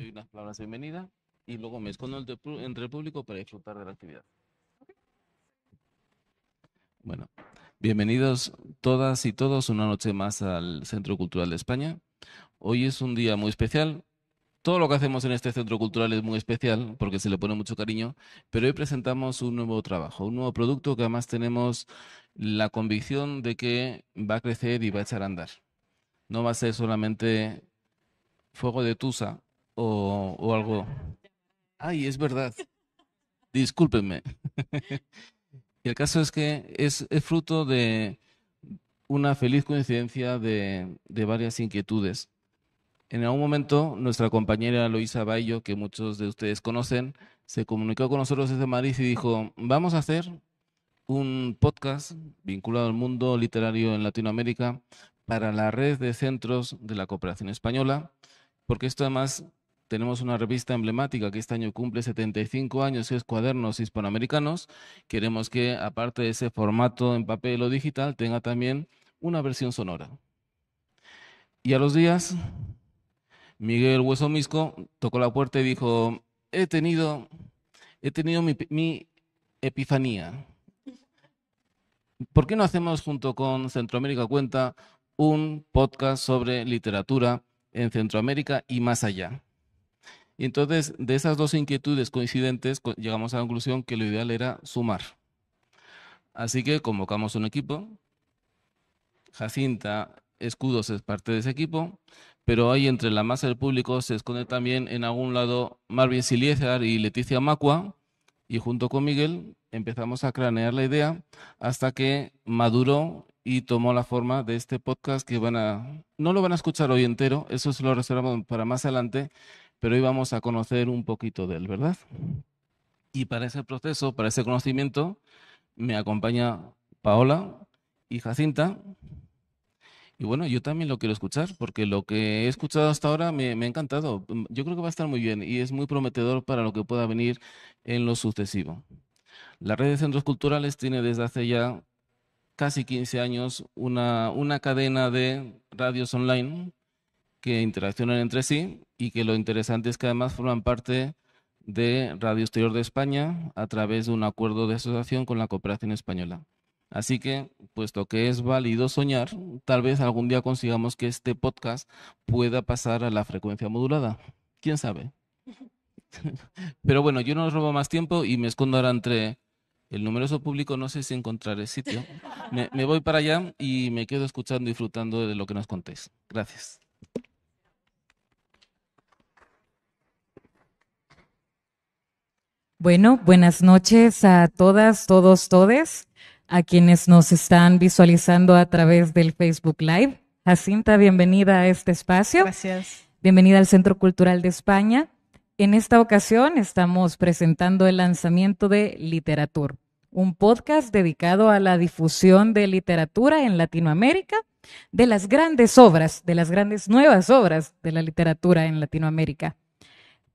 doy unas palabras de bienvenida y luego me escondo entre el público para disfrutar de la actividad. Bueno, bienvenidos todas y todos una noche más al Centro Cultural de España. Hoy es un día muy especial. Todo lo que hacemos en este centro cultural es muy especial porque se le pone mucho cariño, pero hoy presentamos un nuevo trabajo, un nuevo producto que además tenemos la convicción de que va a crecer y va a echar a andar. No va a ser solamente fuego de tusa, o, algo. Ay, es verdad. Discúlpenme. el caso es que es, fruto de una feliz coincidencia de, varias inquietudes. En algún momento, nuestra compañera Loisa Bayo, que muchos de ustedes conocen, se comunicó con nosotros desde Madrid y dijo, vamos a hacer un podcast vinculado al mundo literario en Latinoamérica para la red de centros de la cooperación española, porque esto además tenemos una revista emblemática que este año cumple 75 años, y es Cuadernos Hispanoamericanos. Queremos que, aparte de ese formato en papel o digital, tenga también una versión sonora. Y a los días, Miguel Hueso Misco tocó la puerta y dijo, he tenido, he tenido mi epifanía. ¿Por qué no hacemos junto con Centroamérica Cuenta un podcast sobre literatura en Centroamérica y más allá? Y entonces, de esas dos inquietudes coincidentes, llegamos a la conclusión que lo ideal era sumar. Así que convocamos un equipo. Jacinta Escudos es parte de ese equipo, pero ahí entre la masa del público se esconde también en algún lado Marvin Siliezar y Leticia Macua, y junto con Miguel empezamos a cranear la idea hasta que maduró y tomó la forma de este podcast que van a no lo van a escuchar hoy entero, eso se lo reservamos para más adelante, pero hoy vamos a conocer un poquito de él, ¿verdad? Y para ese proceso, para ese conocimiento, me acompaña Paola y Jacinta. Y bueno, yo también lo quiero escuchar, porque lo que he escuchado hasta ahora me, me ha encantado. Mm, yo creo que va a estar muy bien y es muy prometedor para lo que pueda venir en lo sucesivo. La red de centros culturales tiene desde hace ya casi 15 años una, una cadena de radios online que interaccionan entre sí y que lo interesante es que además forman parte de Radio Exterior de España a través de un acuerdo de asociación con la cooperación española. Así que, puesto que es válido soñar, tal vez algún día consigamos que este podcast pueda pasar a la frecuencia modulada. ¿Quién sabe? Pero bueno, yo no os robo más tiempo y me escondo ahora entre el numeroso público. No sé si encontraré sitio. Me, me voy para allá y me quedo escuchando y disfrutando de lo que nos contéis. Gracias. Bueno, buenas noches a todas, todos, todes, a quienes nos están visualizando a través del Facebook Live. Jacinta, bienvenida a este espacio. Gracias. Bienvenida al Centro Cultural de España. En esta ocasión estamos presentando el lanzamiento de Literatur, un podcast dedicado a la difusión de literatura en Latinoamérica, de las grandes obras, de las grandes nuevas obras de la literatura en Latinoamérica.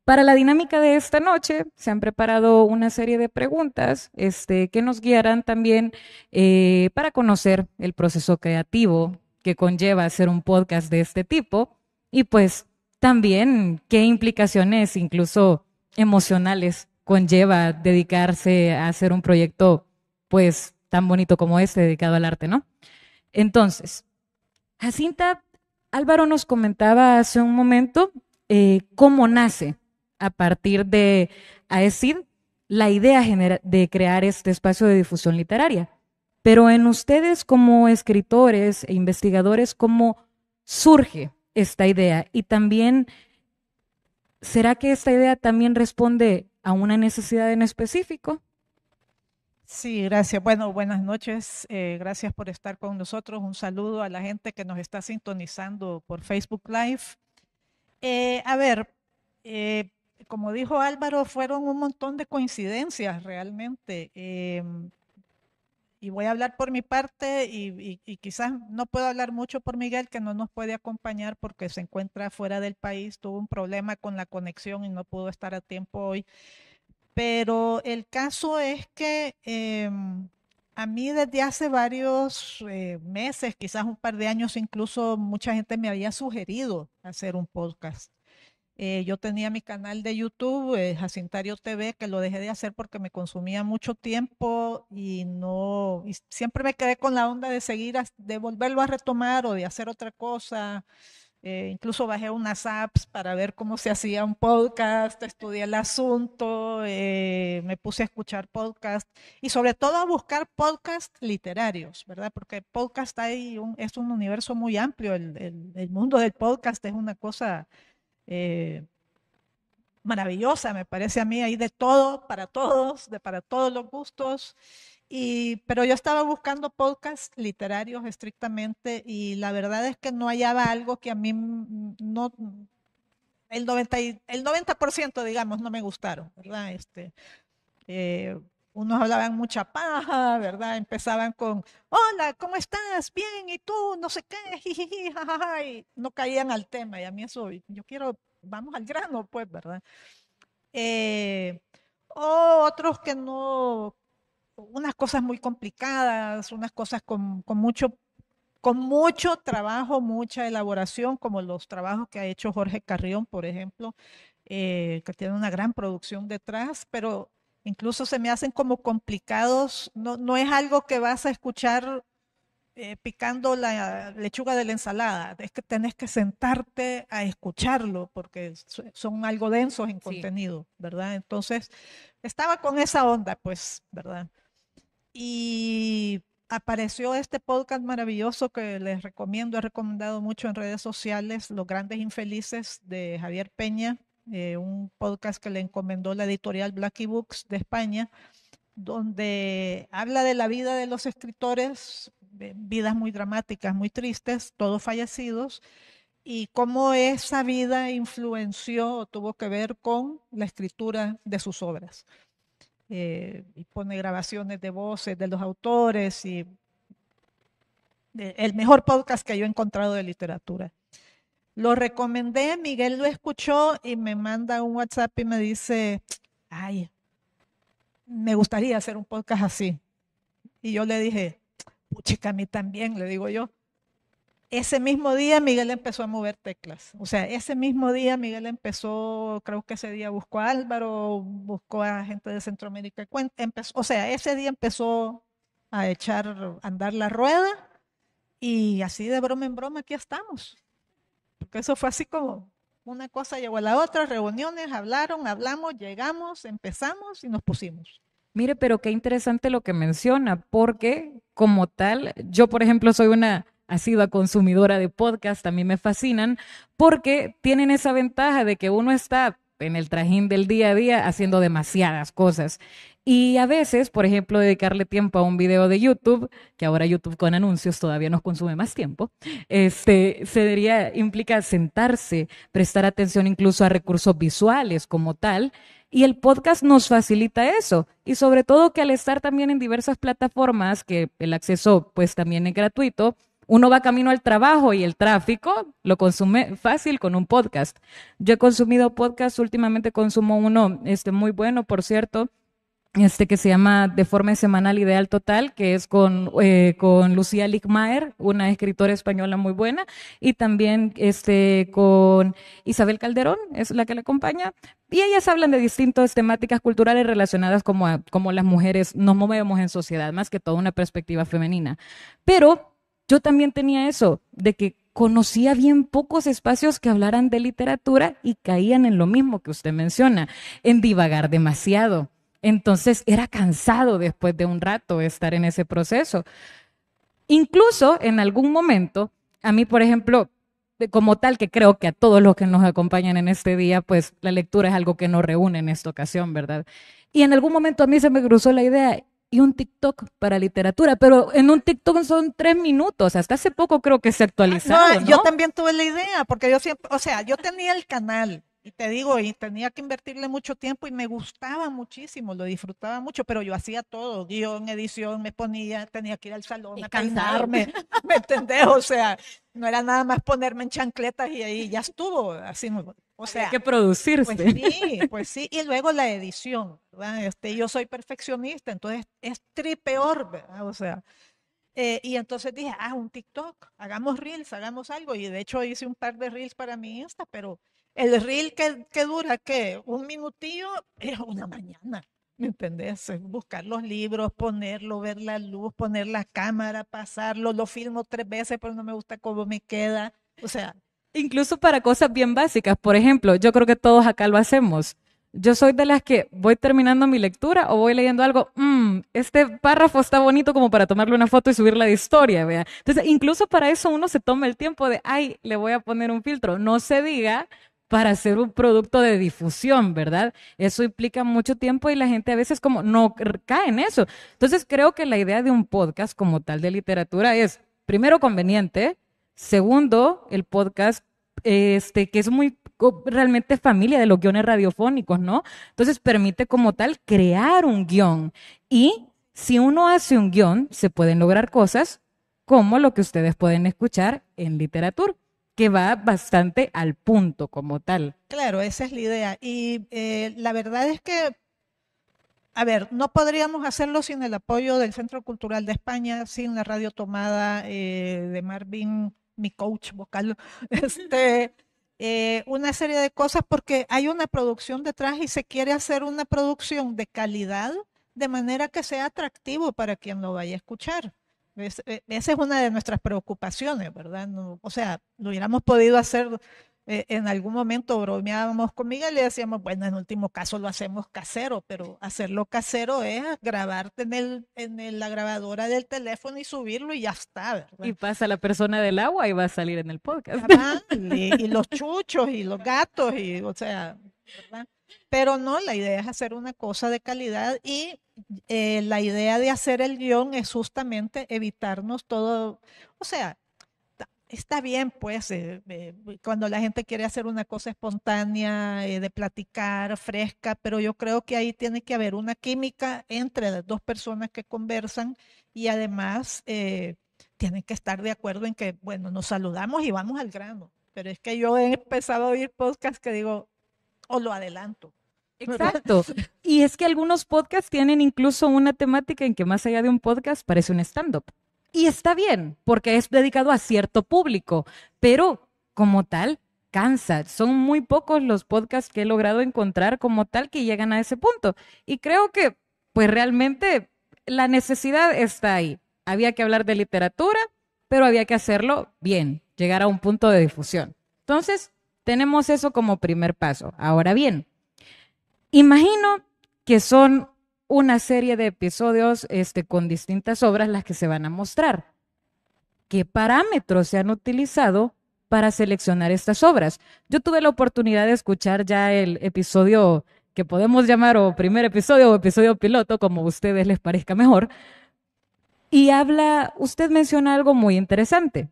Para la dinámica de esta noche se han preparado una serie de preguntas este, que nos guiarán también eh, para conocer el proceso creativo que conlleva hacer un podcast de este tipo y pues también qué implicaciones incluso emocionales conlleva dedicarse a hacer un proyecto pues tan bonito como este dedicado al arte, ¿no? Entonces, Jacinta Álvaro nos comentaba hace un momento eh, cómo nace a partir de AECID la idea de crear este espacio de difusión literaria. Pero en ustedes como escritores e investigadores, ¿cómo surge esta idea? Y también, ¿será que esta idea también responde a una necesidad en específico? Sí, gracias. Bueno, buenas noches. Eh, gracias por estar con nosotros. Un saludo a la gente que nos está sintonizando por Facebook Live. Eh, a ver, eh, como dijo Álvaro, fueron un montón de coincidencias realmente. Em, y voy a hablar por mi parte y, quizás no puedo hablar mucho por Miguel, que no nos puede acompañar porque se encuentra fuera del país, tuvo un problema con la conexión y no pudo estar a tiempo hoy. Pero el caso es que em, a mí desde hace varios eh, meses, quizás un par de años incluso, mucha gente me había sugerido hacer un podcast. Eh, yo tenía mi canal de YouTube, eh, Jacintario TV, que lo dejé de hacer porque me consumía mucho tiempo y no, siempre me quedé con la onda de seguir, de volverlo a retomar o de hacer otra cosa. Eh, incluso bajé unas apps para ver cómo se hacía un podcast, estudié el asunto, me puse a escuchar podcast y sobre todo a buscar podcast literarios, ¿verdad? Porque podcast hay es un universo muy amplio, el, el mundo del podcast es una cosa eh, maravillosa, me parece a mí, ahí de todo, para todos, de para todos los gustos. pero yo estaba buscando podcasts literarios estrictamente y la verdad es que no hallaba algo que a mí no, el 90%, el 90 digamos, no me gustaron, ¿verdad? Este, eh, unos hablaban mucha paja, ¿verdad? Empezaban con, hola, ¿cómo estás? Bien, ¿y tú? No sé qué, y no caían al tema. Y a mí eso, yo quiero, vamos al grano, pues, ¿verdad? Eh, o otros que no, unas cosas muy complicadas, unas cosas con, con mucho con mucho trabajo, mucha elaboración, como los trabajos que ha hecho Jorge Carrión, por ejemplo, eh, que tiene una gran producción detrás, pero Incluso se me hacen como complicados, no, no es algo que vas a escuchar eh, picando la lechuga de la ensalada, es que tenés que sentarte a escucharlo porque son algo densos en contenido, ¿verdad? Entonces, estaba con esa onda, pues, ¿verdad? Y apareció este podcast maravilloso que les recomiendo, he recomendado mucho en redes sociales, Los Grandes Infelices de Javier Peña, eh, un podcast que le encomendó la editorial Blackie Books de España, donde habla de la vida de los escritores, eh, vidas muy dramáticas, muy tristes, todos fallecidos, y cómo esa vida influenció o tuvo que ver con la escritura de sus obras. Eh, y pone grabaciones de voces de los autores y el mejor podcast que yo he encontrado de literatura. Lo recomendé, Miguel lo escuchó y me manda un WhatsApp y me dice, ay, me gustaría hacer un podcast así. Y yo le dije, puchica, a mí también, le digo yo. Ese mismo día Miguel empezó a mover teclas. O sea, ese mismo día Miguel empezó, creo que ese día buscó a Álvaro, buscó a gente de Centroamérica. Empezó, o sea, ese día empezó a echar a andar la rueda y así de broma en broma aquí estamos. Porque eso fue así como una cosa llegó a la otra, reuniones, hablaron, hablamos, llegamos, empezamos y nos pusimos. Mire, pero qué interesante lo que menciona, porque como tal, yo por ejemplo soy una asidua consumidora de podcast, a mí me fascinan, porque tienen esa ventaja de que uno está en el trajín del día a día haciendo demasiadas cosas. Y a veces, por ejemplo, dedicarle tiempo a un video de YouTube, que ahora YouTube con anuncios todavía nos consume más tiempo, este, se implica sentarse, prestar atención incluso a recursos visuales como tal. Y el podcast nos facilita eso. Y sobre todo que al estar también en diversas plataformas, que el acceso pues también es gratuito, uno va camino al trabajo y el tráfico lo consume fácil con un podcast. Yo he consumido podcast, últimamente consumo uno este, muy bueno, por cierto, este que se llama De forma semanal ideal total, que es con, eh, con Lucía Ligmaer, una escritora española muy buena, y también este, con Isabel Calderón, es la que la acompaña. Y ellas hablan de distintas temáticas culturales relacionadas como, como las mujeres nos movemos en sociedad, más que toda una perspectiva femenina. Pero yo también tenía eso, de que conocía bien pocos espacios que hablaran de literatura y caían en lo mismo que usted menciona, en divagar demasiado entonces era cansado después de un rato estar en ese proceso. Incluso en algún momento, a mí, por ejemplo, como tal que creo que a todos los que nos acompañan en este día, pues la lectura es algo que nos reúne en esta ocasión, ¿verdad? Y en algún momento a mí se me cruzó la idea y un TikTok para literatura, pero en un TikTok son tres minutos, hasta hace poco creo que se actualizaba. No, ah, ¿no? yo también tuve la idea, porque yo siempre, o sea, yo tenía el canal, y te digo, y tenía que invertirle mucho tiempo y me gustaba muchísimo, lo disfrutaba mucho, pero yo hacía todo, guión, edición, me ponía, tenía que ir al salón a cansarme, ¿me entendés? O sea, no era nada más ponerme en chancletas y ahí ya estuvo, así, o sea. Hay que pues producirse. Pues sí, pues sí, y luego la edición, ¿verdad? Este, yo soy perfeccionista, entonces es tripeor, ¿verdad? O sea, eh, y entonces dije, ah, un TikTok, hagamos reels, hagamos algo, y de hecho hice un par de reels para mi Insta, pero el reel que, dura, ¿qué? Un minutillo es una mañana. ¿Me entendés? Buscar los libros, ponerlo, ver la luz, poner la cámara, pasarlo. Lo filmo tres veces, pero no me gusta cómo me queda. O sea. Incluso para cosas bien básicas. Por ejemplo, yo creo que todos acá lo hacemos. Yo soy de las que voy terminando mi lectura o voy leyendo algo. Mmm, este párrafo está bonito como para tomarle una foto y subirla de historia, vea. Entonces, incluso para eso uno se toma el tiempo de, ay, le voy a poner un filtro. No se diga para ser un producto de difusión, ¿verdad? Eso implica mucho tiempo y la gente a veces como no cae en eso. Entonces creo que la idea de un podcast como tal de literatura es, primero, conveniente, segundo, el podcast, este, que es muy realmente familia de los guiones radiofónicos, ¿no? Entonces permite como tal crear un guión y si uno hace un guión, se pueden lograr cosas como lo que ustedes pueden escuchar en literatura que va bastante al punto como tal. Claro, esa es la idea. Y eh, la verdad es que, a ver, no podríamos hacerlo sin el apoyo del Centro Cultural de España, sin la radio tomada eh, de Marvin, mi coach vocal, este, eh, una serie de cosas porque hay una producción detrás y se quiere hacer una producción de calidad de manera que sea atractivo para quien lo vaya a escuchar. E, esa es una de nuestras preocupaciones, ¿verdad? o sea, lo hubiéramos podido hacer eh, en algún momento, bromeábamos conmigo Miguel y decíamos, bueno, en último caso lo hacemos casero, pero hacerlo casero es grabarte en, el, en la grabadora del teléfono y subirlo y ya está, Y pasa la persona del agua y va a salir en el podcast. Y, y los chuchos y los gatos, y, o sea, ¿verdad? Pero no, la idea es hacer una cosa de calidad y eh, la idea de hacer el guión es justamente evitarnos todo, o sea, está bien, pues, eh, eh, cuando la gente quiere hacer una cosa espontánea, de platicar, fresca, pero yo creo que ahí tiene que haber una química entre las dos personas que conversan y además tienen que estar de acuerdo en que, bueno, nos saludamos y vamos al grano. Pero es que yo he empezado a oír podcasts que digo, o lo adelanto, Exacto. y es que algunos podcasts tienen incluso una temática en que más allá de un podcast parece un stand-up. Y está bien, porque es dedicado a cierto público, pero como tal, cansa. Son muy pocos los podcasts que he logrado encontrar como tal que llegan a ese punto. Y creo que, pues realmente, la necesidad está ahí. Había que hablar de literatura, pero había que hacerlo bien, llegar a un punto de difusión. Entonces, tenemos eso como primer paso. Ahora bien, Imagino que son una serie de episodios este, con distintas obras las que se van a mostrar. ¿Qué parámetros se han utilizado para seleccionar estas obras? Yo tuve la oportunidad de escuchar ya el episodio que podemos llamar o primer episodio o episodio piloto, como a ustedes les parezca mejor, y habla, usted menciona algo muy interesante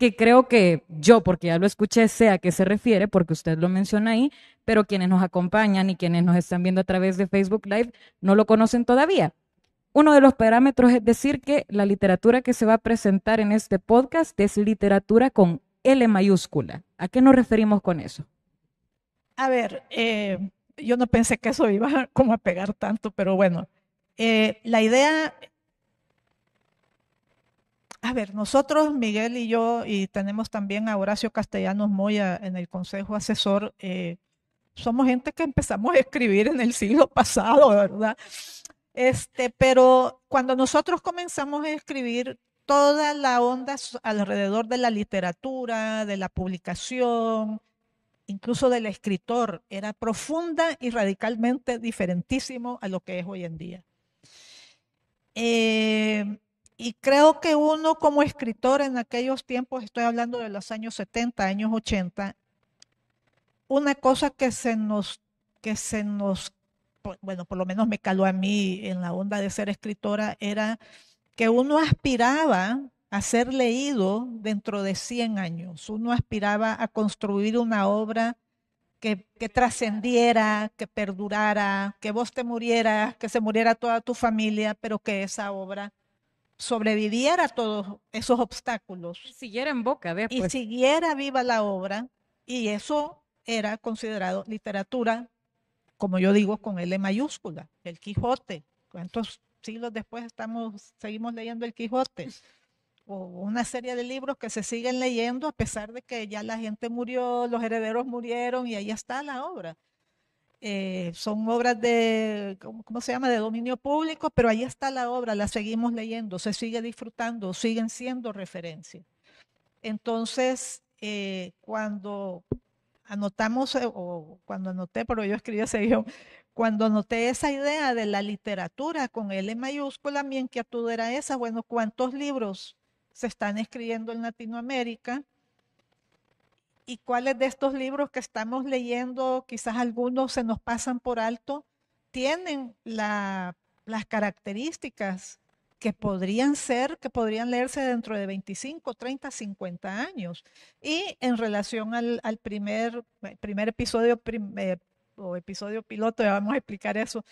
que creo que yo, porque ya lo escuché, sé a qué se refiere, porque usted lo menciona ahí, pero quienes nos acompañan y quienes nos están viendo a través de Facebook Live no lo conocen todavía. Uno de los parámetros es decir que la literatura que se va a presentar en este podcast es literatura con L mayúscula. ¿A qué nos referimos con eso? A ver, eh, yo no pensé que eso iba como a pegar tanto, pero bueno, eh, la idea a ver, nosotros, Miguel y yo, y tenemos también a Horacio Castellanos Moya en el Consejo Asesor, eh, somos gente que empezamos a escribir en el siglo pasado, ¿verdad? Este, pero cuando nosotros comenzamos a escribir, toda la onda alrededor de la literatura, de la publicación, incluso del escritor, era profunda y radicalmente diferentísimo a lo que es hoy en día. Eh, y creo que uno como escritor en aquellos tiempos, estoy hablando de los años 70, años 80, una cosa que se nos, que se nos, bueno, por lo menos me caló a mí en la onda de ser escritora, era que uno aspiraba a ser leído dentro de 100 años, uno aspiraba a construir una obra que, que trascendiera, que perdurara, que vos te murieras, que se muriera toda tu familia, pero que esa obra sobreviviera a todos esos obstáculos. Y siguiera en boca Y pues. siguiera viva la obra. Y eso era considerado literatura, como yo digo, con L mayúscula, el Quijote. ¿Cuántos siglos después estamos, seguimos leyendo el Quijote? O una serie de libros que se siguen leyendo a pesar de que ya la gente murió, los herederos murieron y ahí está la obra. Eh, son obras de, ¿cómo, se llama?, de dominio público, pero ahí está la obra, la seguimos leyendo, se sigue disfrutando, siguen siendo referencia. Entonces, eh, cuando anotamos, eh, o cuando anoté, pero yo escribí ese cuando anoté esa idea de la literatura con L mayúscula, mi inquietud era esa, bueno, ¿cuántos libros se están escribiendo en Latinoamérica? y cuáles de estos libros que estamos leyendo, quizás algunos se nos pasan por alto, tienen las características que podrían ser, que podrían leerse dentro de 25, 30, 50 años. Y en relación al, eh, primer, episodio eh, o episodio piloto, ya vamos a explicar eso,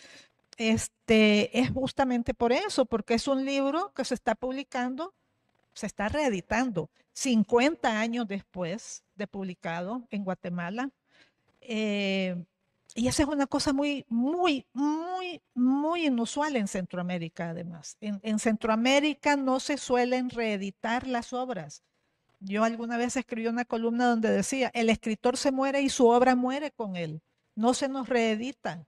este, es justamente por eso, porque es un libro que se está publicando, se está reeditando 50 años después de publicado en Guatemala. Eh, y esa es una cosa muy, muy, muy, muy inusual en Centroamérica, además. En, Centroamérica no se suelen reeditar las obras. Yo alguna vez escribí una columna donde decía, el escritor se muere y su obra muere con él. No se nos reedita.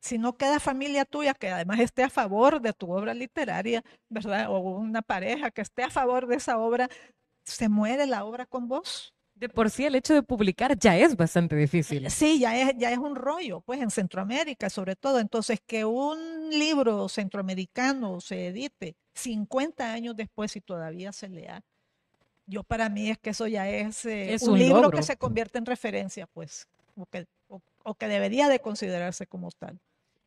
Si no queda familia tuya que además esté a favor de tu obra literaria, ¿verdad? O una pareja que esté a favor de esa obra, se muere la obra con vos. De por sí el hecho de publicar ya es bastante difícil. Eh, sí, ya es, ya es un rollo, pues en Centroamérica sobre todo. Entonces, que un libro centroamericano se edite 50 años después y todavía se lea, yo para mí es que eso ya es, eh, un, libro que se convierte en referencia, pues, o que, o que debería de considerarse como tal.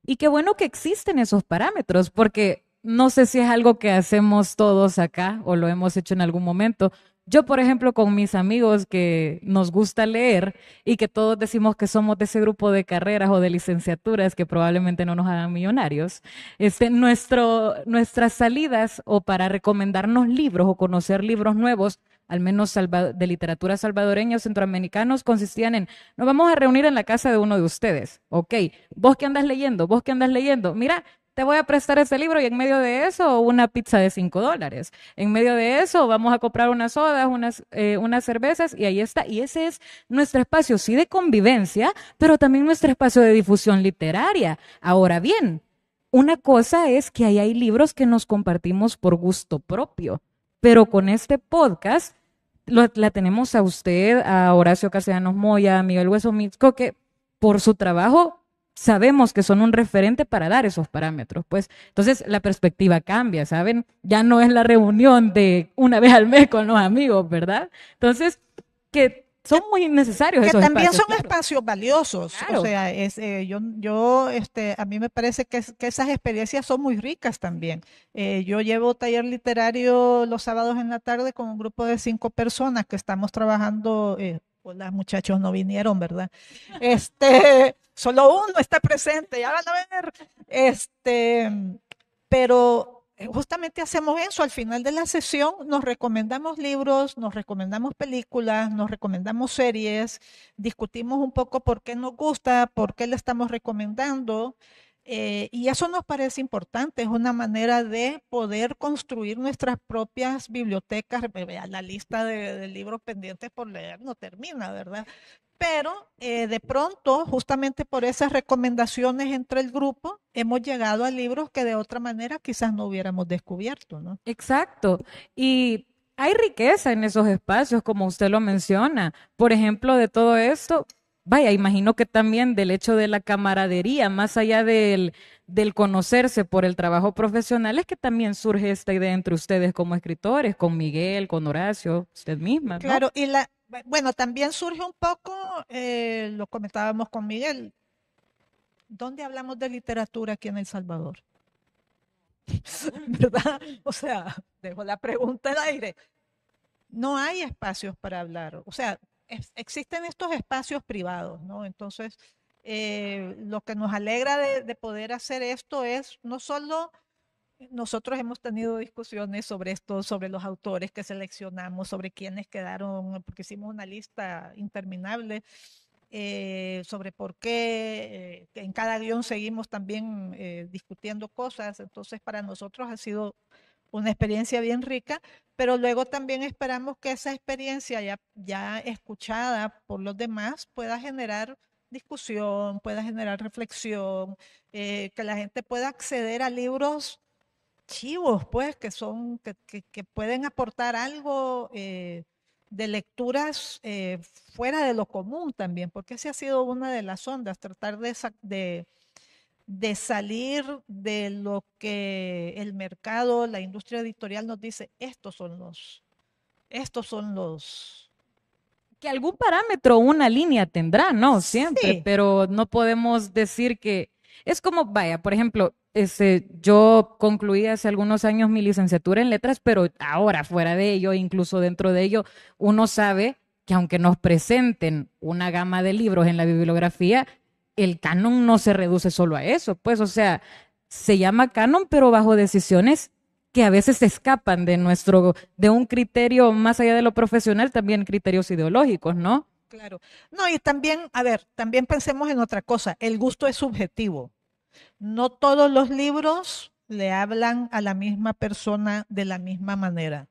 Y qué bueno que existen esos parámetros, porque no sé si es algo que hacemos todos acá o lo hemos hecho en algún momento. Yo, por ejemplo, con mis amigos que nos gusta leer y que todos decimos que somos de ese grupo de carreras o de licenciaturas que probablemente no nos hagan millonarios, este, nuestro, nuestras salidas o para recomendarnos libros o conocer libros nuevos, al menos de literatura salvadoreña o centroamericanos, consistían en, nos vamos a reunir en la casa de uno de ustedes, ok, vos que andas leyendo, vos que andas leyendo, mira, te voy a prestar este libro y en medio de eso una pizza de 5 dólares. En medio de eso vamos a comprar unas sodas, unas, eh, unas cervezas y ahí está. Y ese es nuestro espacio, sí, de convivencia, pero también nuestro espacio de difusión literaria. Ahora bien, una cosa es que ahí hay libros que nos compartimos por gusto propio, pero con este podcast la tenemos a usted, a Horacio Castellanos Moya, a Miguel Hueso Mixco, que por su trabajo sabemos que son un referente para dar esos parámetros. Pues entonces la perspectiva cambia, ¿saben? Ya no es la reunión de una vez al mes con los amigos, ¿verdad? Entonces, que son muy necesarios. Que también son espacios valiosos. O sea, eh, yo, yo este, a mí me parece que, esas experiencias son muy ricas también. Eh, yo llevo taller literario los sábados en la tarde con un grupo de cinco personas que estamos trabajando. Eh, las muchachos no vinieron, ¿verdad? Este, Solo uno está presente, ya van a ver. Este, pero eh, justamente hacemos eso. Al final de la sesión nos recomendamos libros, nos recomendamos películas, nos recomendamos series, discutimos un poco por qué nos gusta, por qué le estamos recomendando. Eh, y eso nos parece importante, es una manera de poder construir nuestras propias bibliotecas. La lista de libros pendientes por leer no termina, ¿verdad? Pero eh, de pronto, justamente por esas recomendaciones entre el grupo, hemos llegado a libros que de otra manera quizás no hubiéramos descubierto, ¿no? Exacto. Y hay riqueza en esos espacios, como usted lo menciona. Por ejemplo, de todo esto, vaya, imagino que también del hecho de la camaradería, más allá del, del conocerse por el trabajo profesional, es que también surge esta idea entre ustedes como escritores, con Miguel, con Horacio, usted misma. Claro, y la, bueno, también surge un poco, eh, lo comentábamos con Miguel, ¿dónde hablamos de literatura aquí en El Salvador? ¿Verdad? O sea, dejo la pregunta al aire. No hay espacios para hablar, o sea, existen estos espacios privados, ¿no? Entonces, eh, lo que nos alegra de poder hacer esto es no solo nosotros hemos tenido discusiones sobre esto, sobre los autores que seleccionamos, sobre quiénes quedaron, porque hicimos una lista interminable. Eh, sobre por qué eh, en cada guión seguimos también eh, discutiendo cosas. Entonces, para nosotros ha sido una experiencia bien rica, pero luego también esperamos que esa experiencia ya, ya escuchada por los demás pueda generar discusión, pueda generar reflexión, que la gente pueda acceder a libros archivos, pues, que son, que, pueden aportar algo eh, de lecturas eh, fuera de lo común también, porque esa ha sido una de las ondas, tratar de, de, salir de lo que el mercado, la industria editorial nos dice, estos son los, estos son los, que algún parámetro, una línea tendrá, ¿no? Siempre, pero no podemos decir que es como, vaya, por ejemplo, este, yo concluí hace algunos años mi licenciatura en letras, pero ahora, fuera de ello, incluso dentro de ello, uno sabe que aunque nos presenten una gama de libros en la bibliografía, el canon no se reduce solo a eso. Pues, o sea, se llama canon, pero bajo decisiones que a veces se escapan de nuestro, de un criterio más allá de lo profesional, también criterios ideológicos, ¿no? Claro. No, y también, a ver, también pensemos en otra cosa. El gusto es subjetivo. No todos los libros le hablan a la misma persona de la misma manera.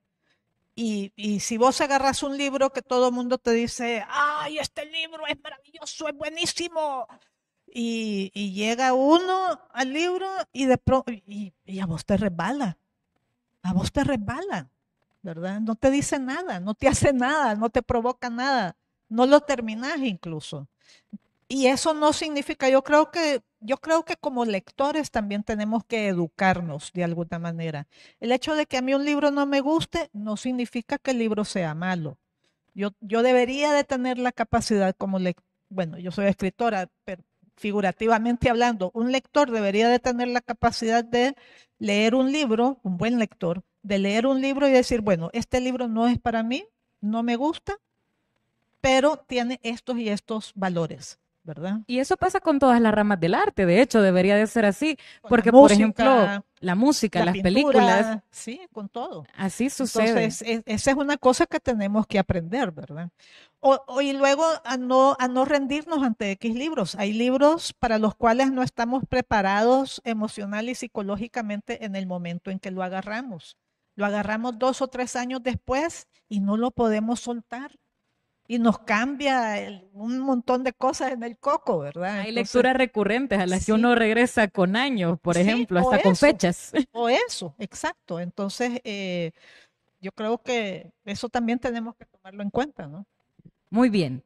Y, si vos agarras un libro que todo el mundo te dice, ay, este libro es maravilloso, es buenísimo, y, llega uno al libro y, de y, y, a vos te resbala, a vos te resbala, ¿verdad? No te dice nada, no te hace nada, no te provoca nada, no lo terminás incluso. Y eso no significa, yo creo que yo creo que como lectores también tenemos que educarnos de alguna manera. El hecho de que a mí un libro no me guste no significa que el libro sea malo. Yo, debería de tener la capacidad como lector, bueno, yo soy escritora, pero figurativamente hablando, un lector debería de tener la capacidad de leer un libro, un buen lector, de leer un libro y decir, bueno, este libro no es para mí, no me gusta, pero tiene estos y estos valores y eso pasa con todas las ramas del arte, de hecho, debería de ser así, porque por ejemplo, la música, las películas. Sí, con todo. Así sucede. Entonces, esa es una cosa que tenemos que aprender, ¿verdad? O, y luego a no, a no rendirnos ante X libros. Hay libros para los cuales no estamos preparados emocional y psicológicamente en el momento en que lo agarramos. Lo agarramos dos o tres años después y no lo podemos soltar y nos cambia un montón de cosas en el coco, ¿verdad? Hay lecturas recurrentes a las que uno regresa con años, por ejemplo, hasta con fechas. O eso, exacto. Entonces, eh, yo creo que eso también tenemos que tomarlo en cuenta, ¿no? Muy bien.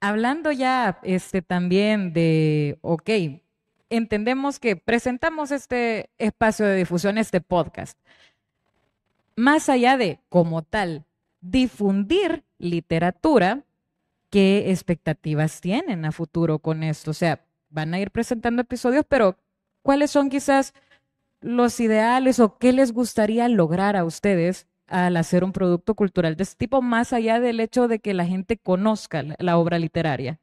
Hablando ya este, también de, ok, entendemos que presentamos este espacio de difusión, este podcast. Más allá de, como tal, difundir literatura, ¿qué expectativas tienen a futuro con esto? O sea, van a ir presentando episodios, pero ¿cuáles son quizás los ideales o qué les gustaría lograr a ustedes al hacer un producto cultural de este tipo, más allá del hecho de que la gente conozca la, obra literaria?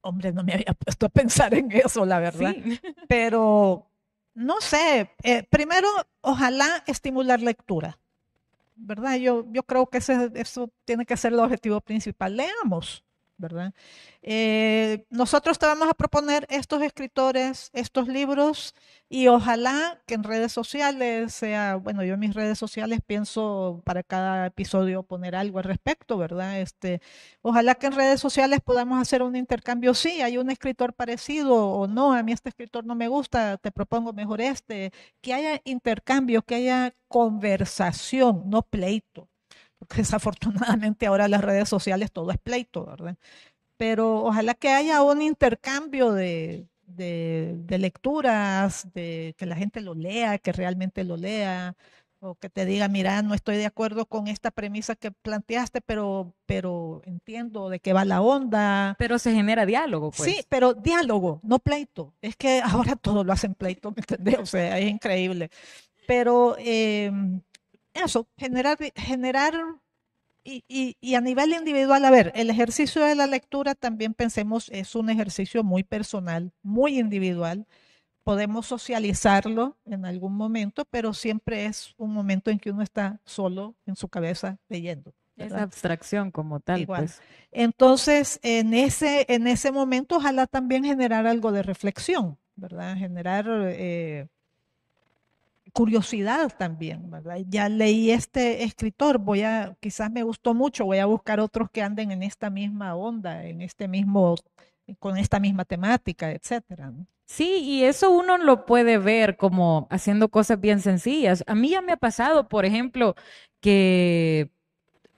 Hombre, no me había puesto a pensar en eso, la verdad. Pero, no sé, eh, primero, ojalá estimular lectura. ¿verdad? Yo, yo creo que ese, eso tiene que ser el objetivo principal. Leamos, ¿verdad? Eh, nosotros te vamos a proponer estos escritores, estos libros y ojalá que en redes sociales sea, bueno, yo en mis redes sociales pienso para cada episodio poner algo al respecto, ¿verdad? Este, ojalá que en redes sociales podamos hacer un intercambio, sí, hay un escritor parecido o no, a mí este escritor no me gusta, te propongo mejor este, que haya intercambio, que haya conversación, no pleito. desafortunadamente ahora las redes sociales todo es pleito, ¿verdad? Pero ojalá que haya un intercambio de, de, lecturas, de que la gente lo lea, que realmente lo lea, o que te diga, mira, no estoy de acuerdo con esta premisa que planteaste, pero, pero entiendo de qué va la onda. Pero se genera diálogo, pues. Sí, pero diálogo, no pleito. Es que ahora todo lo hacen pleito, ¿me entendés? O sea, es increíble. Pero... Em, eso, generar, generar y, a nivel individual, a ver, el ejercicio de la lectura también pensemos es un ejercicio muy personal, muy individual. Podemos socializarlo en algún momento, pero siempre es un momento en que uno está solo en su cabeza leyendo. Es abstracción como tal. Pues. Entonces, en ese, en ese momento, ojalá también generar algo de reflexión, ¿verdad? Generar eh, curiosidad también, ¿verdad? Ya leí este escritor, voy a, quizás me gustó mucho, voy a buscar otros que anden en esta misma onda, en este mismo, con esta misma temática, etcétera. Sí, y eso uno lo puede ver como haciendo cosas bien sencillas. A mí ya me ha pasado, por ejemplo, que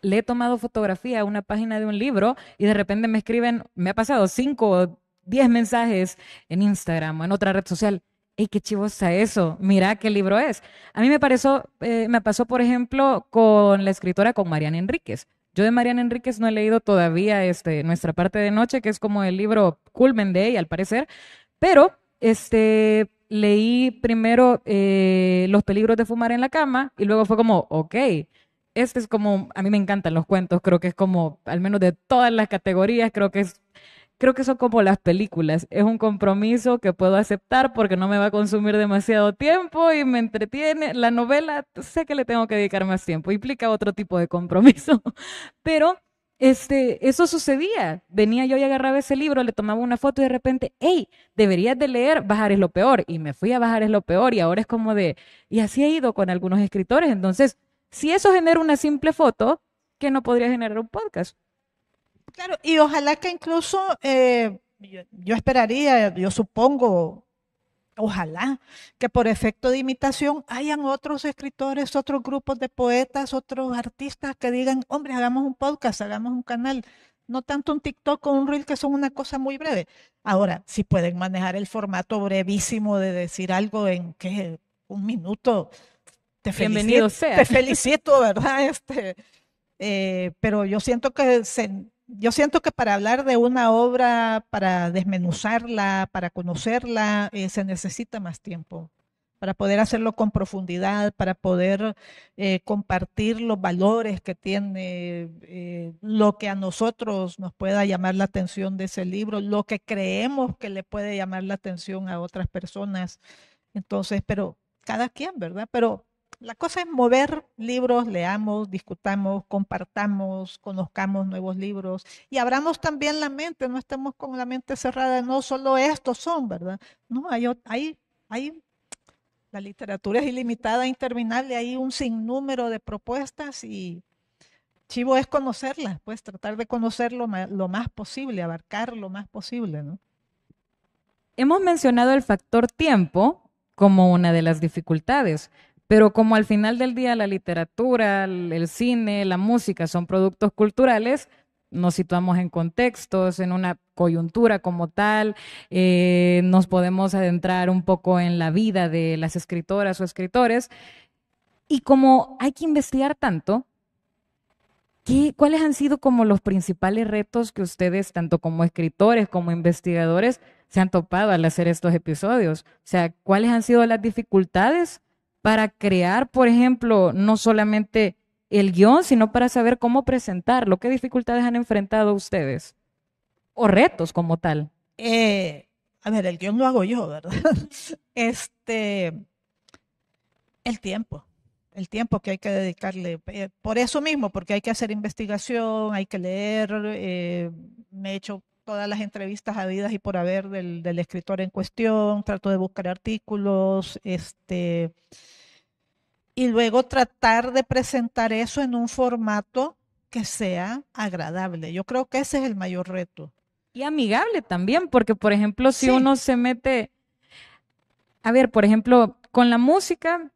le he tomado fotografía a una página de un libro y de repente me escriben, me ha pasado cinco o diez mensajes en Instagram o en otra red social y qué chivo está eso, mira qué libro es. A mí me, pareció, eh, me pasó, por ejemplo, con la escritora, con Mariana Enríquez. Yo de Mariana Enríquez no he leído todavía este, Nuestra parte de noche, que es como el libro culmen de al parecer, pero este, leí primero eh, Los peligros de fumar en la cama y luego fue como, ok, este es como, a mí me encantan los cuentos, creo que es como, al menos de todas las categorías, creo que es creo que son como las películas. Es un compromiso que puedo aceptar porque no me va a consumir demasiado tiempo y me entretiene. La novela sé que le tengo que dedicar más tiempo. Implica otro tipo de compromiso. Pero este, eso sucedía. Venía yo y agarraba ese libro, le tomaba una foto y de repente, hey, deberías de leer Bajar es lo peor. Y me fui a Bajar es lo peor y ahora es como de... Y así he ido con algunos escritores. Entonces, si eso genera una simple foto, ¿qué no podría generar un podcast? Claro, y ojalá que incluso, eh, yo, esperaría, yo supongo, ojalá que por efecto de imitación hayan otros escritores, otros grupos de poetas, otros artistas que digan, hombre, hagamos un podcast, hagamos un canal, no tanto un TikTok o un reel que son una cosa muy breve. Ahora, si pueden manejar el formato brevísimo de decir algo en que un minuto, te felicito, Bienvenido sea. te felicito, ¿verdad? Este, eh, pero yo siento que se, yo siento que para hablar de una obra, para desmenuzarla, para conocerla, eh, se necesita más tiempo para poder hacerlo con profundidad, para poder eh, compartir los valores que tiene, eh, lo que a nosotros nos pueda llamar la atención de ese libro, lo que creemos que le puede llamar la atención a otras personas. Entonces, pero cada quien, ¿verdad? Pero la cosa es mover libros, leamos, discutamos, compartamos, conozcamos nuevos libros y abramos también la mente, no estamos con la mente cerrada, no solo estos son, ¿verdad? No, hay, hay, hay la literatura es ilimitada, interminable, hay un sinnúmero de propuestas y chivo es conocerlas, pues tratar de conocerlo lo más posible, abarcar lo más posible, ¿no? Hemos mencionado el factor tiempo como una de las dificultades, pero como al final del día la literatura, el cine, la música son productos culturales, nos situamos en contextos, en una coyuntura como tal, eh, nos podemos adentrar un poco en la vida de las escritoras o escritores. Y como hay que investigar tanto, ¿cuáles han sido como los principales retos que ustedes, tanto como escritores como investigadores, se han topado al hacer estos episodios? O sea, ¿cuáles han sido las dificultades? para crear, por ejemplo, no solamente el guión, sino para saber cómo presentarlo. ¿Qué dificultades han enfrentado ustedes? O retos como tal. Eh, a ver, el guión lo hago yo, ¿verdad? este, el tiempo, el tiempo que hay que dedicarle. Eh, por eso mismo, porque hay que hacer investigación, hay que leer. Eh, me he hecho todas las entrevistas habidas y por haber del, escritor en cuestión, trato de buscar artículos, este, y luego tratar de presentar eso en un formato que sea agradable. Yo creo que ese es el mayor reto. Y amigable también, porque por ejemplo, si uno se mete, a ver, por ejemplo, con la música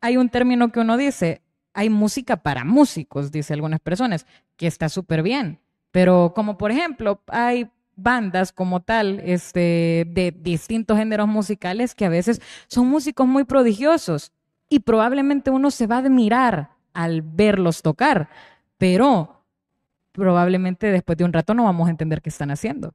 hay un término que uno dice, hay música para músicos, dice algunas personas, que está súper bien. Pero como por ejemplo, hay bandas como tal, este, de distintos géneros musicales que a veces son músicos muy prodigiosos y probablemente uno se va a admirar al verlos tocar, pero probablemente después de un rato no vamos a entender qué están haciendo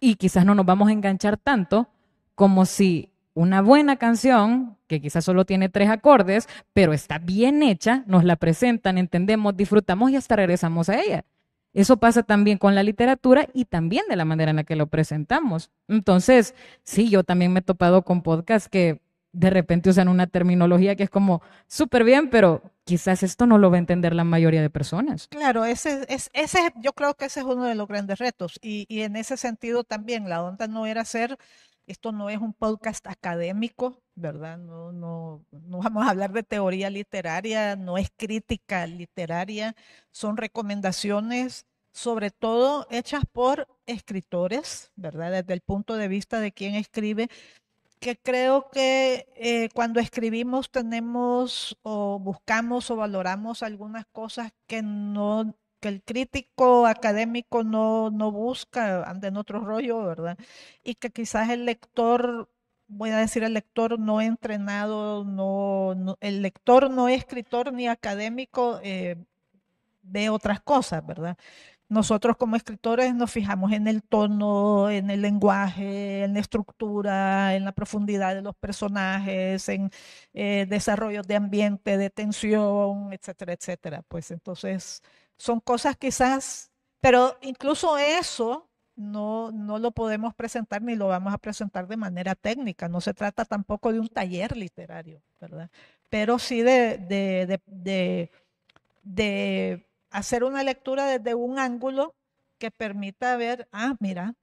y quizás no nos vamos a enganchar tanto como si una buena canción, que quizás solo tiene tres acordes, pero está bien hecha, nos la presentan, entendemos, disfrutamos y hasta regresamos a ella. Eso pasa también con la literatura y también de la manera en la que lo presentamos. Entonces, sí, yo también me he topado con podcasts que de repente usan una terminología que es como súper bien, pero quizás esto no lo va a entender la mayoría de personas. Claro, ese, es, yo creo que ese es uno de los grandes retos. Y, y en ese sentido también, la onda no era ser, esto no es un podcast académico, ¿verdad? No, no, no vamos a hablar de teoría literaria, no es crítica literaria, son recomendaciones sobre todo hechas por escritores, ¿verdad? Desde el punto de vista de quien escribe, que creo que eh, cuando escribimos tenemos o buscamos o valoramos algunas cosas que no que el crítico académico no, no busca, anda en otro rollo, ¿verdad? Y que quizás el lector voy a decir el lector no entrenado, no, el lector no escritor ni académico eh, ve otras cosas, ¿verdad? Nosotros como escritores nos fijamos en el tono, en el lenguaje, en la estructura, en la profundidad de los personajes, en eh, desarrollos de ambiente, de tensión, etcétera, etcétera. Pues entonces son cosas quizás, pero incluso eso no, lo podemos presentar ni lo vamos a presentar de manera técnica. No se trata tampoco de un taller literario, ¿verdad? Pero sí de, hacer una lectura desde un ángulo que permita ver, ah, mira,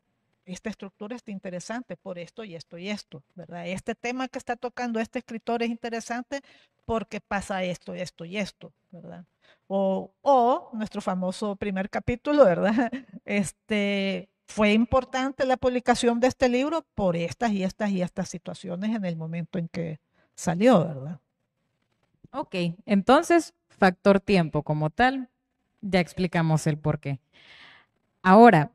esta estructura está interesante por esto y esto y esto, ¿verdad? Este tema que está tocando este escritor es interesante porque pasa esto, esto y esto, ¿verdad? O, o nuestro famoso primer capítulo, ¿verdad? Este, fue importante la publicación de este libro por estas y estas y estas situaciones en el momento en que salió, ¿verdad? Ok, entonces, factor tiempo como tal, ya explicamos el por qué. Ahora,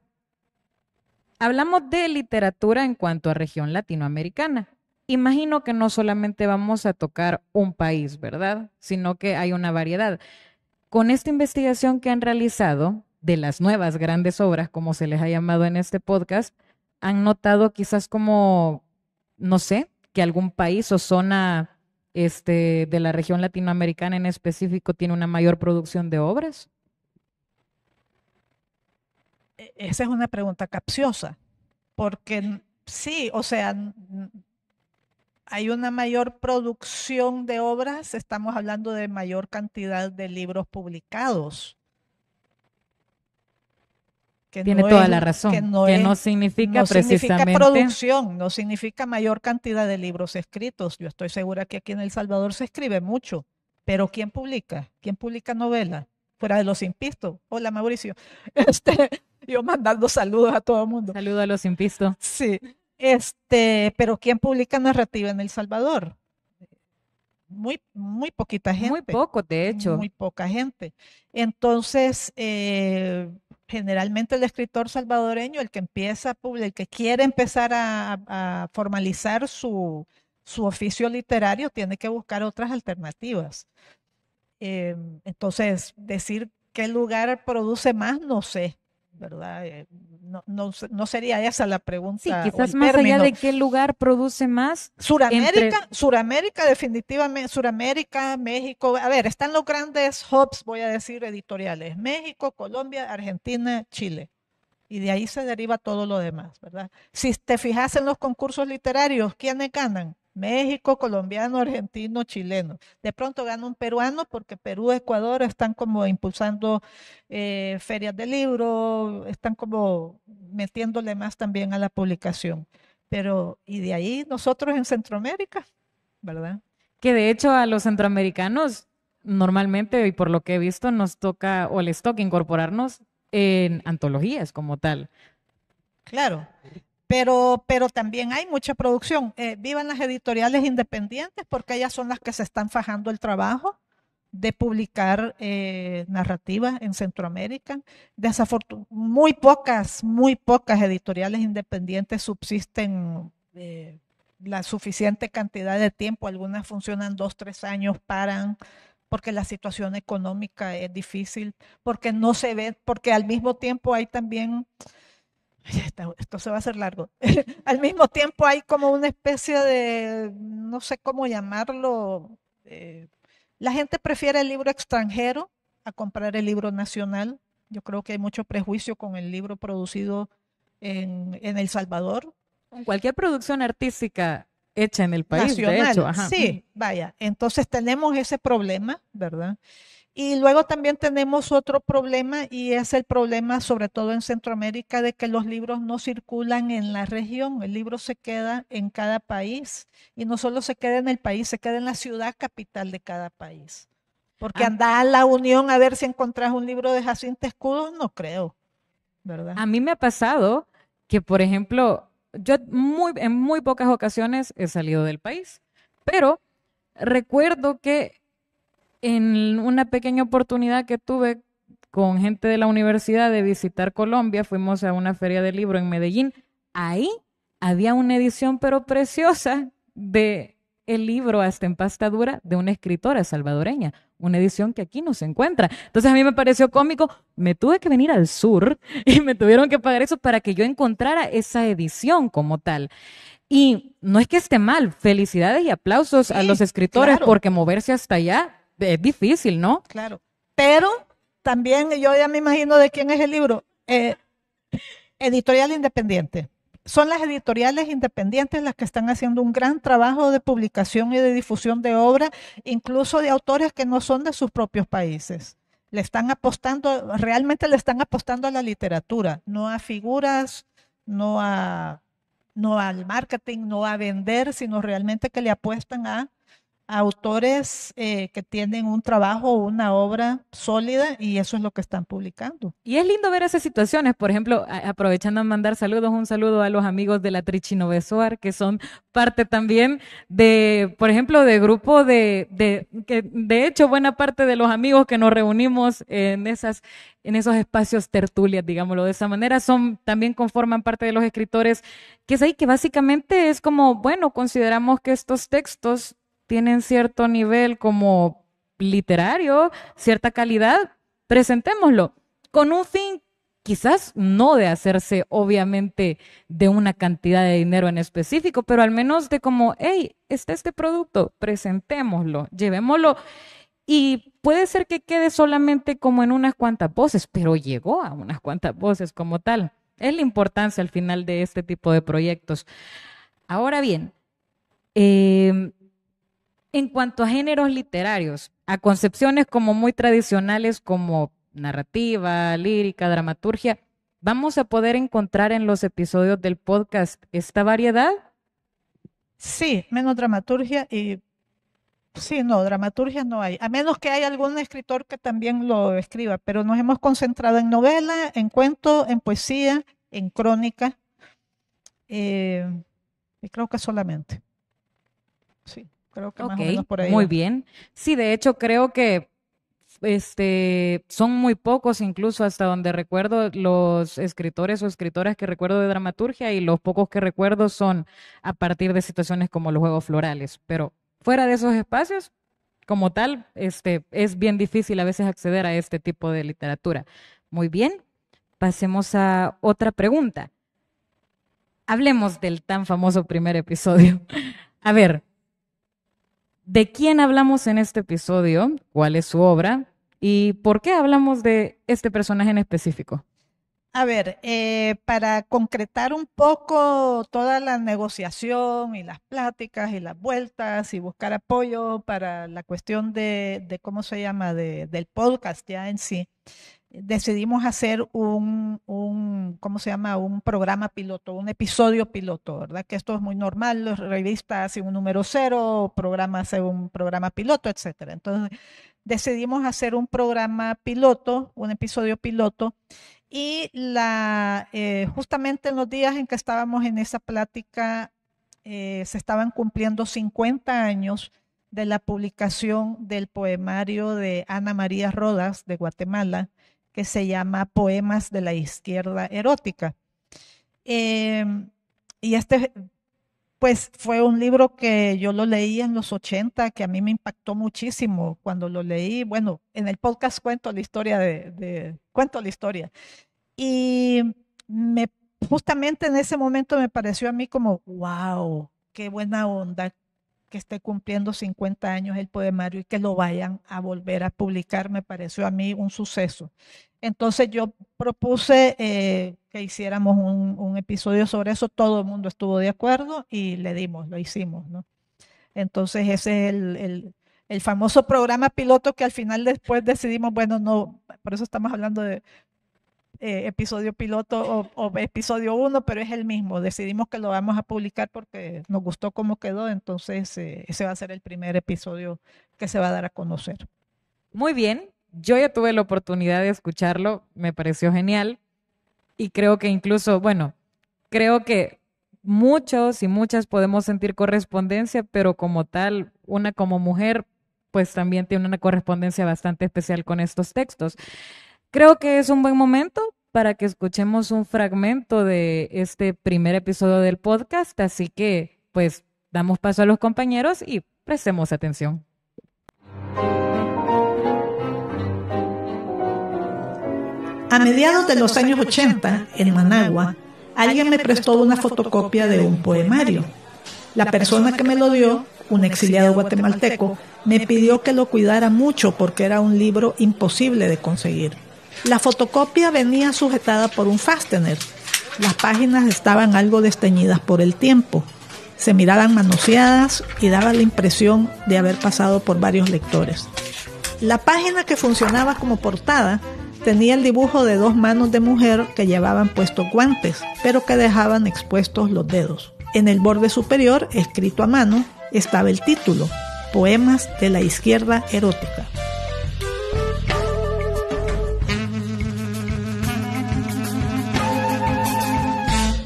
hablamos de literatura en cuanto a región latinoamericana. Imagino que no solamente vamos a tocar un país, ¿verdad? Sino que hay una variedad. Con esta investigación que han realizado, de las nuevas grandes obras, como se les ha llamado en este podcast, han notado quizás como, no sé, que algún país o zona este, de la región latinoamericana en específico tiene una mayor producción de obras? E, esa es una pregunta capciosa, porque sí, o sea, hay una mayor producción de obras, estamos hablando de mayor cantidad de libros publicados tiene toda la razón. Que no, no significa precisamente. producción, no significa mayor cantidad de libros escritos. Yo estoy segura que aquí en El Salvador se escribe mucho, pero ¿quién publica? ¿Quién publica novelas? Fuera de los impistos. Hola, Mauricio. Este, yo mandando saludos a todo el mundo. Saludos a los impistos. Sí. Este, pero ¿quién publica narrativa en El Salvador? muy, poquita gente. Muy poco, de hecho. Muy poca gente. Entonces, eh, generalmente el escritor salvadoreño, el que empieza, el que quiere empezar a, formalizar su, oficio literario, tiene que buscar otras alternativas. Em, entonces, decir qué lugar produce más, no sé. ¿verdad? Eh, no, no, sería esa la pregunta. Sí, quizás más allá de qué lugar produce más. Suramérica, Suramérica definitivamente, Suramérica, México, a ver, están los grandes hubs, voy a decir, editoriales, México, Colombia, Argentina, Chile. Y de ahí se deriva todo lo demás, ¿verdad? Si te fijas en los concursos literarios, ¿quiénes ganan? México, colombiano, argentino, chileno. De pronto gana un peruano porque Perú, Ecuador están como impulsando eh, ferias de libro, están como metiéndole más también a la publicación. Pero, y de ahí nosotros en Centroamérica, ¿verdad? Que de hecho a los centroamericanos normalmente, y por lo que he visto, nos toca o les toca incorporarnos en antologías como tal. Claro, pero, pero también hay mucha producción. Eh, vivan las editoriales independientes porque ellas son las que se están fajando el trabajo de publicar eh, narrativas en Centroamérica. muy pocas, muy pocas editoriales independientes subsisten eh, la suficiente cantidad de tiempo. Algunas funcionan dos, tres años, paran porque la situación económica es difícil, porque no se ve, porque al mismo tiempo hay también esto, se va a hacer largo. Al mismo tiempo hay como una especie de, no sé cómo llamarlo, eh, la gente prefiere el libro extranjero a comprar el libro nacional. Yo creo que hay mucho prejuicio con el libro producido en, El Salvador. Con cualquier producción artística hecha en el país, nacional, hecho. Sí, vaya. Entonces tenemos ese problema, ¿verdad? Y luego también tenemos otro problema y es el problema sobre todo en Centroamérica de que los libros no circulan en la región, el libro se queda en cada país y no solo se queda en el país, se queda en la ciudad capital de cada país. Porque andar a la Unión a ver si encontrás un libro de Jacinto Escudo, no creo, ¿verdad? A mí me ha pasado que, por ejemplo, yo muy, en muy pocas ocasiones he salido del país, pero recuerdo que en una pequeña oportunidad que tuve con gente de la universidad de visitar Colombia, fuimos a una feria de libro en Medellín. Ahí había una edición pero preciosa de el libro Hasta en pasta dura de una escritora salvadoreña, una edición que aquí no se encuentra. Entonces a mí me pareció cómico, me tuve que venir al sur y me tuvieron que pagar eso para que yo encontrara esa edición como tal. Y no es que esté mal, felicidades y aplausos a los escritores porque moverse hasta allá es difícil, ¿no? Claro. Pero también yo ya me imagino de quién es el libro. Eh, editorial Independiente. Son las editoriales independientes las que están haciendo un gran trabajo de publicación y de difusión de obra, incluso de autores que no son de sus propios países. Le están apostando, realmente le están apostando a la literatura, no a figuras, no a no al marketing, no a vender, sino realmente que le apuestan a autores eh, que tienen un trabajo, una obra sólida y eso es lo que están publicando. Y es lindo ver esas situaciones, por ejemplo, aprovechando a mandar saludos, un saludo a los amigos de la Besoar, que son parte también de, por ejemplo, de grupo de, de, que de hecho buena parte de los amigos que nos reunimos en esas en esos espacios tertulias, digámoslo de esa manera, son también conforman parte de los escritores, que es ahí que básicamente es como, bueno, consideramos que estos textos tienen cierto nivel como literario, cierta calidad, presentémoslo con un fin quizás no de hacerse obviamente de una cantidad de dinero en específico, pero al menos de como, hey, está este producto, presentémoslo, llevémoslo. Y puede ser que quede solamente como en unas cuantas voces, pero llegó a unas cuantas voces como tal. Es la importancia al final de este tipo de proyectos. Ahora bien, eh, en cuanto a géneros literarios, a concepciones como muy tradicionales como narrativa, lírica, dramaturgia, vamos a poder encontrar en los episodios del podcast esta variedad. Sí, menos dramaturgia y Sí, no, dramaturgia no hay, a menos que haya algún escritor que también lo escriba, pero nos hemos concentrado en novela, en cuento, en poesía, en crónica, eh, y creo que solamente. Sí. Creo que por ahí. Muy bien. Sí, de hecho, creo que este, son muy pocos, incluso hasta donde recuerdo, los escritores o escritoras que recuerdo de dramaturgia y los pocos que recuerdo son a partir de situaciones como los Juegos Florales. Pero fuera de esos espacios, como tal, este, es bien difícil a veces acceder a este tipo de literatura. Muy bien, pasemos a otra pregunta. Hablemos del tan famoso primer episodio. A ver, de quién hablamos en este episodio, cuál es su obra y por qué hablamos de este personaje en específico. A ver, eh, para concretar un poco toda la negociación y las pláticas y las vueltas y buscar apoyo para la cuestión de, ¿cómo se llama?, del podcast ya en sí decidimos hacer un, ¿cómo se llama? Un programa piloto, un episodio piloto, ¿verdad? Que esto es muy normal, las revistas hacen un número cero, programa hace un programa piloto, etcétera. Entonces, decidimos hacer un programa piloto, un episodio piloto, y la, eh, justamente en los días en que estábamos en esa plática, eh, se estaban cumpliendo 50 años de la publicación del poemario de Ana María Rodas de Guatemala, que se llama Poemas de la Izquierda Erótica. Em, y este, pues, fue un libro que yo lo leí en los 80, que a mí me impactó muchísimo cuando lo leí. Bueno, en el podcast cuento la historia cuento la historia. Y me justamente en ese momento me pareció a mí como, wow, qué buena onda, que esté cumpliendo 50 años el poemario y que lo vayan a volver a publicar, me pareció a mí un suceso. Entonces yo propuse eh, que hiciéramos un, episodio sobre eso, todo el mundo estuvo de acuerdo y le dimos, lo hicimos, ¿no? Entonces ese es el, el famoso programa piloto que al final después decidimos, bueno, no, por eso estamos hablando de eh, episodio piloto o, episodio uno pero es el mismo. Decidimos que lo vamos a publicar porque nos gustó cómo quedó, entonces eh, ese va a ser el primer episodio que se va a dar a conocer. Muy bien, yo ya tuve la oportunidad de escucharlo, me pareció genial y creo que incluso, bueno, creo que muchos y muchas podemos sentir correspondencia, pero como tal, una como mujer, pues también tiene una correspondencia bastante especial con estos textos. Creo que es un buen momento para que escuchemos un fragmento de este primer episodio del podcast, así que pues damos paso a los compañeros y prestemos atención. A mediados de los años 80, en Managua, alguien me prestó una fotocopia de un poemario. La persona que me lo dio, un exiliado guatemalteco, me pidió que lo cuidara mucho porque era un libro imposible de conseguir. La fotocopia venía sujetada por un fastener. Las páginas estaban algo desteñidas por el tiempo. Se miraban manoseadas y daban la impresión de haber pasado por varios lectores. La página que funcionaba como portada tenía el dibujo de dos manos de mujer que llevaban puestos guantes, pero que dejaban expuestos los dedos. En el borde superior, escrito a mano, estaba el título, Poemas de la Izquierda Erótica.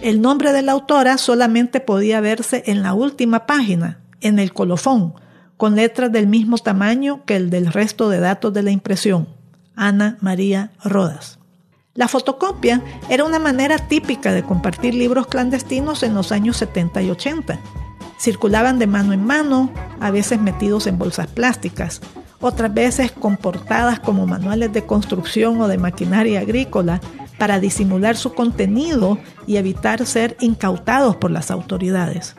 El nombre de la autora solamente podía verse en la última página, en el colofón, con letras del mismo tamaño que el del resto de datos de la impresión. Ana María Rodas. La fotocopia era una manera típica de compartir libros clandestinos en los años 70 y 80. Circulaban de mano en mano, a veces metidos en bolsas plásticas, otras veces comportadas como manuales de construcción o de maquinaria agrícola, para disimular su contenido y evitar ser incautados por las autoridades.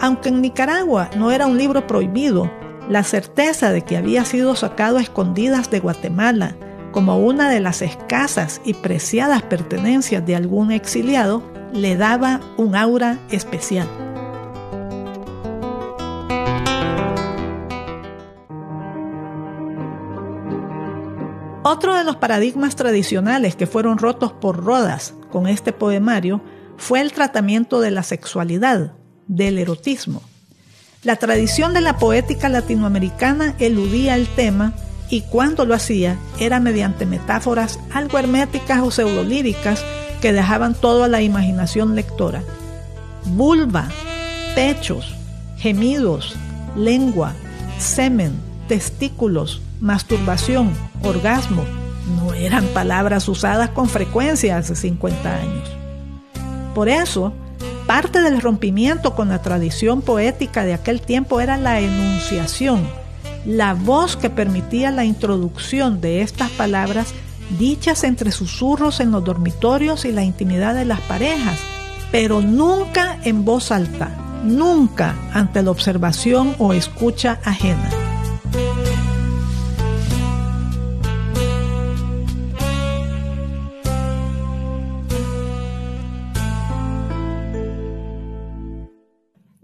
Aunque en Nicaragua no era un libro prohibido, la certeza de que había sido sacado a escondidas de Guatemala como una de las escasas y preciadas pertenencias de algún exiliado le daba un aura especial. Otro de los paradigmas tradicionales que fueron rotos por Rodas con este poemario fue el tratamiento de la sexualidad, del erotismo. La tradición de la poética latinoamericana eludía el tema y cuando lo hacía era mediante metáforas algo herméticas o pseudolíricas que dejaban todo a la imaginación lectora. Vulva, pechos, gemidos, lengua, semen, testículos, masturbación, orgasmo no eran palabras usadas con frecuencia hace 50 años. Por eso, parte del rompimiento con la tradición poética de aquel tiempo era la enunciación, la voz que permitía la introducción de estas palabras dichas entre susurros en los dormitorios y la intimidad de las parejas, pero nunca en voz alta, nunca ante la observación o escucha ajena.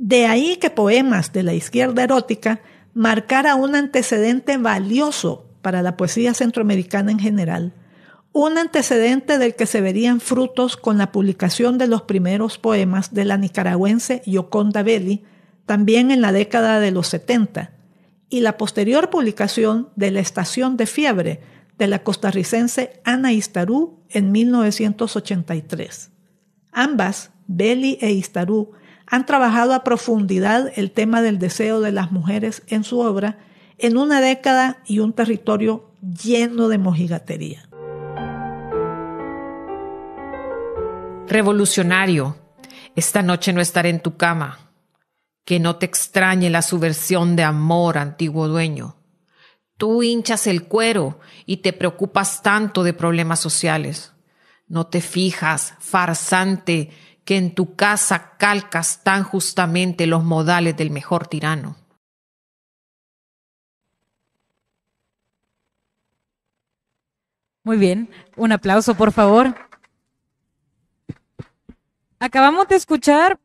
De ahí que poemas de la izquierda erótica marcara un antecedente valioso para la poesía centroamericana en general, un antecedente del que se verían frutos con la publicación de los primeros poemas de la nicaragüense Yoconda Belli, también en la década de los 70, y la posterior publicación de La Estación de Fiebre de la costarricense Ana Istarú en 1983. Ambas, Belli e Istarú, han trabajado a profundidad el tema del deseo de las mujeres en su obra en una década y un territorio lleno de mojigatería. Revolucionario, esta noche no estaré en tu cama. Que no te extrañe la subversión de amor, antiguo dueño. Tú hinchas el cuero y te preocupas tanto de problemas sociales. No te fijas, farsante, que en tu casa calcas tan justamente los modales del mejor tirano. Muy bien, un aplauso por favor. Acabamos de escuchar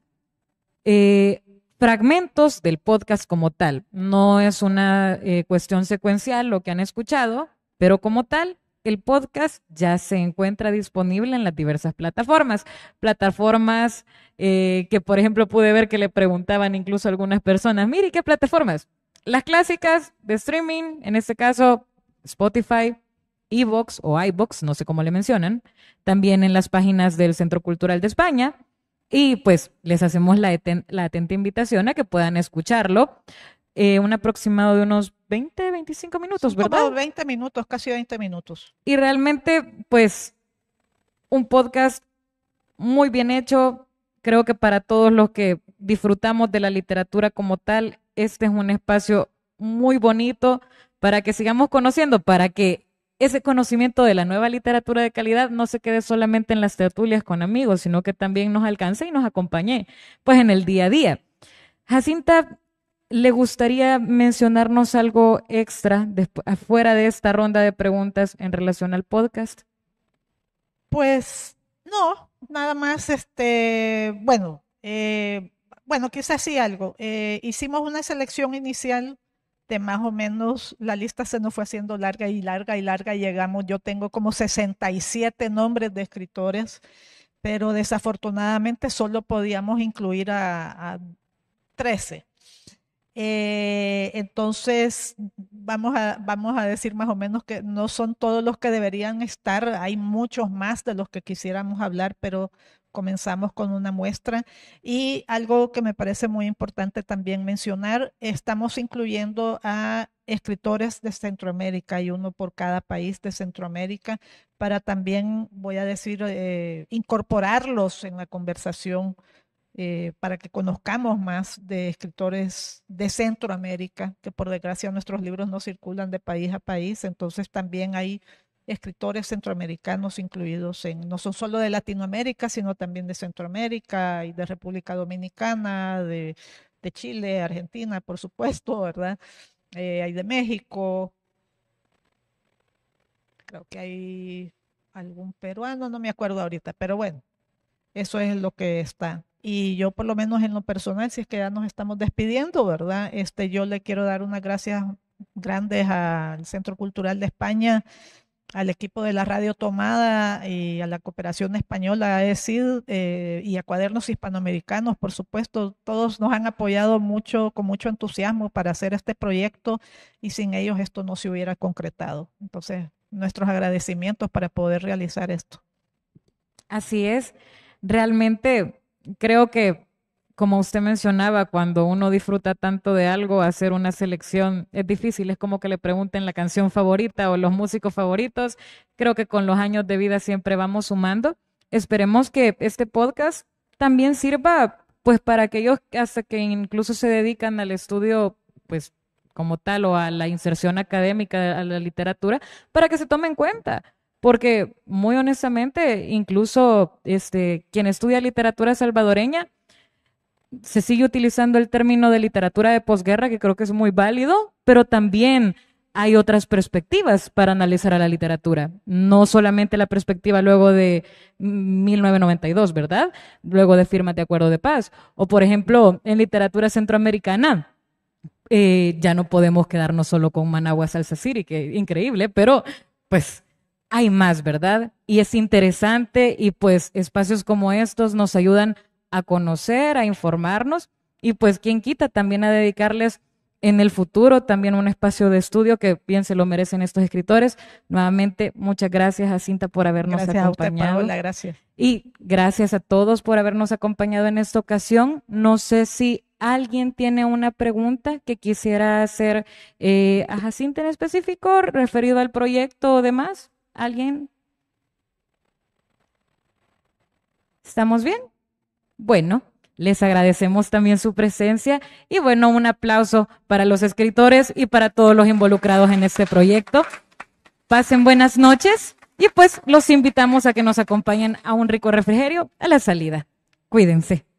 eh, fragmentos del podcast como tal. No es una eh, cuestión secuencial lo que han escuchado, pero como tal, el podcast ya se encuentra disponible en las diversas plataformas. Plataformas eh, que, por ejemplo, pude ver que le preguntaban incluso algunas personas, mire, ¿qué plataformas? Las clásicas de streaming, en este caso Spotify, Evox o iBox, no sé cómo le mencionan, también en las páginas del Centro Cultural de España. Y pues les hacemos la, la atenta invitación a que puedan escucharlo eh, un aproximado de unos 20, 25 minutos, ¿verdad? 20 minutos, casi 20 minutos. Y realmente, pues, un podcast muy bien hecho. Creo que para todos los que disfrutamos de la literatura como tal, este es un espacio muy bonito para que sigamos conociendo, para que ese conocimiento de la nueva literatura de calidad no se quede solamente en las tertulias con amigos, sino que también nos alcance y nos acompañe, pues en el día a día. Jacinta, ¿Le gustaría mencionarnos algo extra afuera de esta ronda de preguntas en relación al podcast? Pues no, nada más, este, bueno, eh, bueno, quizás sí algo. Eh, hicimos una selección inicial de más o menos, la lista se nos fue haciendo larga y larga y larga, y llegamos, yo tengo como 67 nombres de escritores, pero desafortunadamente solo podíamos incluir a, a 13. Eh, entonces, vamos a, vamos a decir más o menos que no son todos los que deberían estar, hay muchos más de los que quisiéramos hablar, pero comenzamos con una muestra. Y algo que me parece muy importante también mencionar, estamos incluyendo a escritores de Centroamérica y uno por cada país de Centroamérica para también, voy a decir, eh, incorporarlos en la conversación eh, para que conozcamos más de escritores de Centroamérica, que por desgracia nuestros libros no circulan de país a país, entonces también hay escritores centroamericanos incluidos en, no son solo de Latinoamérica, sino también de Centroamérica y de República Dominicana, de, Chile, Argentina, por supuesto, ¿verdad? Eh, hay de México, creo que hay algún peruano, no me acuerdo ahorita, pero bueno, eso es lo que está y yo por lo menos en lo personal, si es que ya nos estamos despidiendo, ¿verdad? Este, yo le quiero dar unas gracias grandes al Centro Cultural de España, al equipo de la Radio Tomada y a la Cooperación Española ESID eh, y a Cuadernos Hispanoamericanos, por supuesto, todos nos han apoyado mucho, con mucho entusiasmo para hacer este proyecto y sin ellos esto no se hubiera concretado. Entonces, nuestros agradecimientos para poder realizar esto. Así es, realmente creo que, como usted mencionaba, cuando uno disfruta tanto de algo, hacer una selección es difícil. Es como que le pregunten la canción favorita o los músicos favoritos. Creo que con los años de vida siempre vamos sumando. Esperemos que este podcast también sirva pues para aquellos hasta que incluso se dedican al estudio pues como tal o a la inserción académica a la literatura para que se tomen en cuenta porque muy honestamente, incluso este, quien estudia literatura salvadoreña, se sigue utilizando el término de literatura de posguerra, que creo que es muy válido, pero también hay otras perspectivas para analizar a la literatura, no solamente la perspectiva luego de 1992, ¿verdad? Luego de firmas de acuerdo de paz. O, por ejemplo, en literatura centroamericana, eh, ya no podemos quedarnos solo con Managua Salsa City, que increíble, pero pues hay más, ¿verdad? Y es interesante y pues espacios como estos nos ayudan a conocer, a informarnos y pues quien quita también a dedicarles en el futuro también un espacio de estudio que bien se lo merecen estos escritores. Nuevamente, muchas gracias a por habernos acompañado. gracias. Y gracias a todos por habernos acompañado en esta ocasión. No sé si alguien tiene una pregunta que quisiera hacer eh, a Jacinta en específico, referido al proyecto o demás. ¿Alguien? ¿Estamos bien? Bueno, les agradecemos también su presencia y bueno, un aplauso para los escritores y para todos los involucrados en este proyecto. Pasen buenas noches y pues los invitamos a que nos acompañen a un rico refrigerio a la salida. Cuídense.